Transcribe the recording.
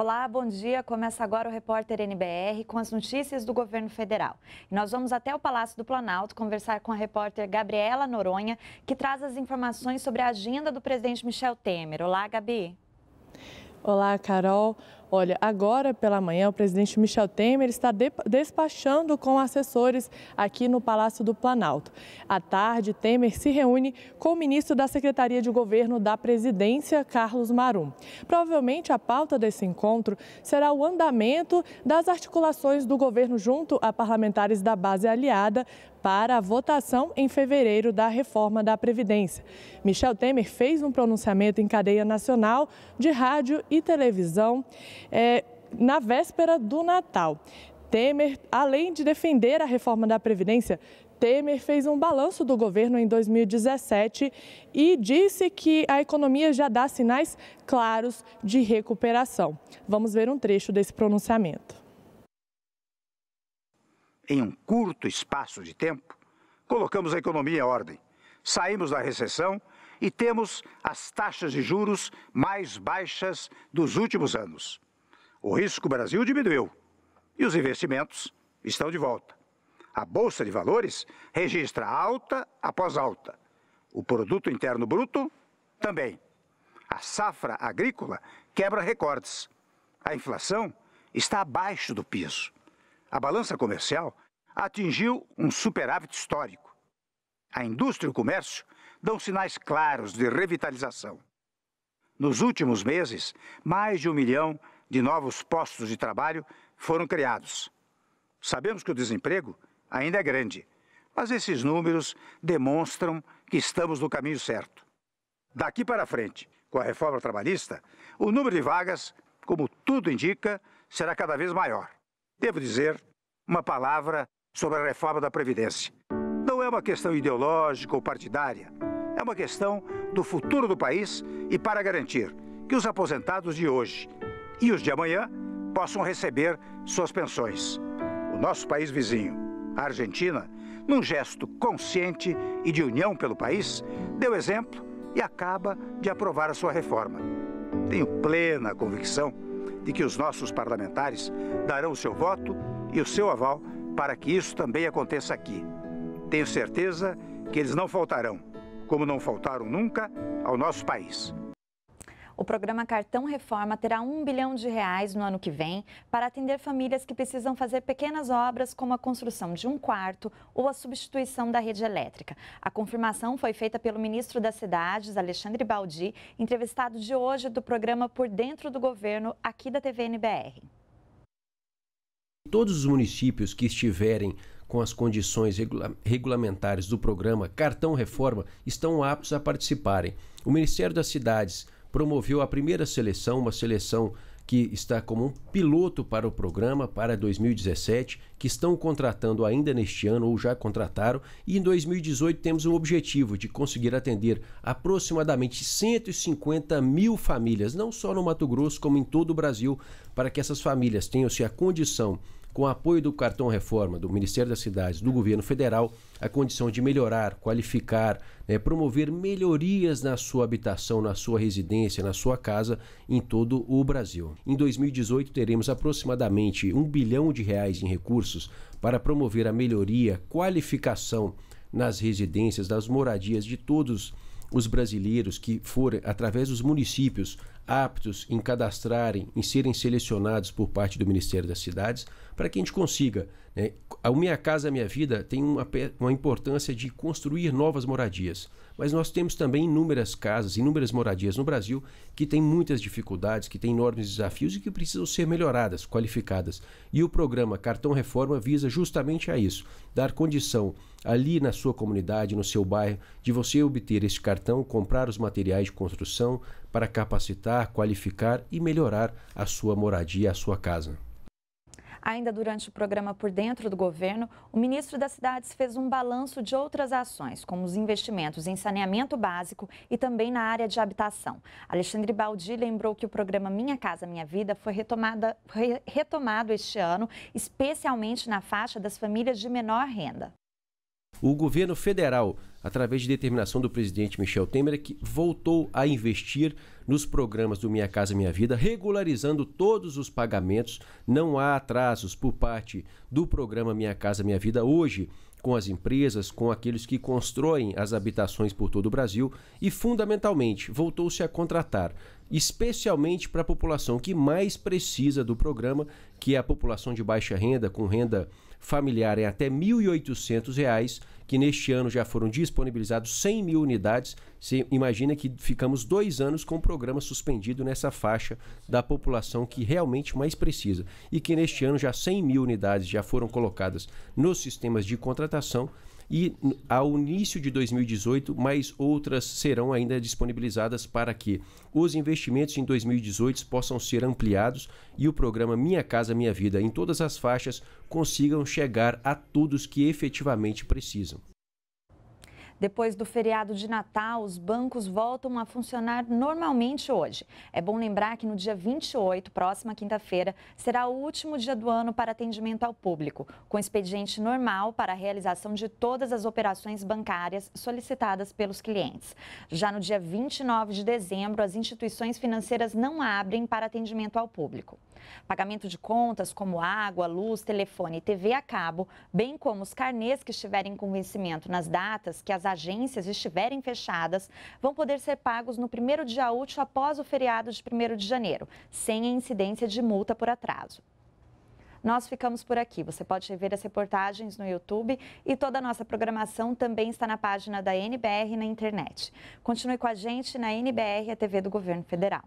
Olá, bom dia. Começa agora o repórter NBR com as notícias do governo federal. E nós vamos até o Palácio do Planalto conversar com a repórter Gabriela Noronha, que traz as informações sobre a agenda do presidente Michel Temer. Olá, Gabi. Olá, Carol. Olha, agora pela manhã, o presidente Michel Temer está despachando com assessores aqui no Palácio do Planalto. À tarde, Temer se reúne com o ministro da Secretaria de Governo da Presidência, Carlos Marum. Provavelmente a pauta desse encontro será o andamento das articulações do governo junto a parlamentares da base aliada para a votação em fevereiro da reforma da Previdência. Michel Temer fez um pronunciamento em cadeia nacional de rádio e televisão é, na véspera do Natal. Temer, além de defender a reforma da Previdência, Temer fez um balanço do governo em 2017 e disse que a economia já dá sinais claros de recuperação. Vamos ver um trecho desse pronunciamento. Em um curto espaço de tempo, colocamos a economia em ordem, saímos da recessão e temos as taxas de juros mais baixas dos últimos anos o risco Brasil diminuiu e os investimentos estão de volta. A Bolsa de Valores registra alta após alta. O Produto Interno Bruto também. A safra agrícola quebra recordes. A inflação está abaixo do piso. A balança comercial atingiu um superávit histórico. A indústria e o comércio dão sinais claros de revitalização. Nos últimos meses, mais de um milhão de novos postos de trabalho foram criados. Sabemos que o desemprego ainda é grande, mas esses números demonstram que estamos no caminho certo. Daqui para frente, com a reforma trabalhista, o número de vagas, como tudo indica, será cada vez maior. Devo dizer uma palavra sobre a reforma da Previdência. Não é uma questão ideológica ou partidária, é uma questão do futuro do país e para garantir que os aposentados de hoje e os de amanhã possam receber suas pensões. O nosso país vizinho, a Argentina, num gesto consciente e de união pelo país, deu exemplo e acaba de aprovar a sua reforma. Tenho plena convicção de que os nossos parlamentares darão o seu voto e o seu aval para que isso também aconteça aqui. Tenho certeza que eles não faltarão, como não faltaram nunca, ao nosso país. O programa Cartão Reforma terá um bilhão de reais no ano que vem para atender famílias que precisam fazer pequenas obras, como a construção de um quarto ou a substituição da rede elétrica. A confirmação foi feita pelo ministro das Cidades, Alexandre Baldi, entrevistado de hoje do programa Por Dentro do Governo, aqui da TVNBR. Todos os municípios que estiverem com as condições regula regulamentares do programa Cartão Reforma estão aptos a participarem. O Ministério das Cidades promoveu a primeira seleção, uma seleção que está como um piloto para o programa para 2017, que estão contratando ainda neste ano ou já contrataram, e em 2018 temos o objetivo de conseguir atender aproximadamente 150 mil famílias, não só no Mato Grosso, como em todo o Brasil, para que essas famílias tenham-se a condição com apoio do cartão reforma do Ministério das Cidades, do governo federal, a condição de melhorar, qualificar, né, promover melhorias na sua habitação, na sua residência, na sua casa em todo o Brasil. Em 2018 teremos aproximadamente um bilhão de reais em recursos para promover a melhoria, qualificação nas residências, das moradias de todos os brasileiros que forem através dos municípios aptos em cadastrarem, em serem selecionados por parte do Ministério das Cidades, para que a gente consiga. Né? A Minha Casa a Minha Vida tem uma, uma importância de construir novas moradias, mas nós temos também inúmeras casas, inúmeras moradias no Brasil que têm muitas dificuldades, que têm enormes desafios e que precisam ser melhoradas, qualificadas. E o programa Cartão Reforma visa justamente a isso, dar condição ali na sua comunidade, no seu bairro, de você obter esse cartão, comprar os materiais de construção, para capacitar, qualificar e melhorar a sua moradia, a sua casa. Ainda durante o programa Por Dentro do Governo, o ministro das Cidades fez um balanço de outras ações, como os investimentos em saneamento básico e também na área de habitação. Alexandre Baldi lembrou que o programa Minha Casa Minha Vida foi, retomada, foi retomado este ano, especialmente na faixa das famílias de menor renda o governo federal, através de determinação do presidente Michel Temer, é que voltou a investir nos programas do Minha Casa Minha Vida, regularizando todos os pagamentos. Não há atrasos por parte do programa Minha Casa Minha Vida hoje com as empresas, com aqueles que constroem as habitações por todo o Brasil e, fundamentalmente, voltou-se a contratar, especialmente para a população que mais precisa do programa, que é a população de baixa renda, com renda familiar em é até R$ 1.800, reais, que neste ano já foram disponibilizados 100 mil unidades. Se imagina que ficamos dois anos com o programa suspendido nessa faixa da população que realmente mais precisa. E que neste ano já 100 mil unidades já foram colocadas nos sistemas de contratação e ao início de 2018, mais outras serão ainda disponibilizadas para que os investimentos em 2018 possam ser ampliados e o programa Minha Casa Minha Vida em todas as faixas consigam chegar a todos que efetivamente precisam. Depois do feriado de Natal, os bancos voltam a funcionar normalmente hoje. É bom lembrar que no dia 28, próxima quinta-feira, será o último dia do ano para atendimento ao público, com expediente normal para a realização de todas as operações bancárias solicitadas pelos clientes. Já no dia 29 de dezembro, as instituições financeiras não abrem para atendimento ao público. Pagamento de contas como água, luz, telefone e TV a cabo, bem como os carnês que estiverem com vencimento nas datas que as agências estiverem fechadas, vão poder ser pagos no primeiro dia útil após o feriado de 1 de janeiro, sem a incidência de multa por atraso. Nós ficamos por aqui. Você pode ver as reportagens no YouTube e toda a nossa programação também está na página da NBR na internet. Continue com a gente na NBR, a TV do Governo Federal.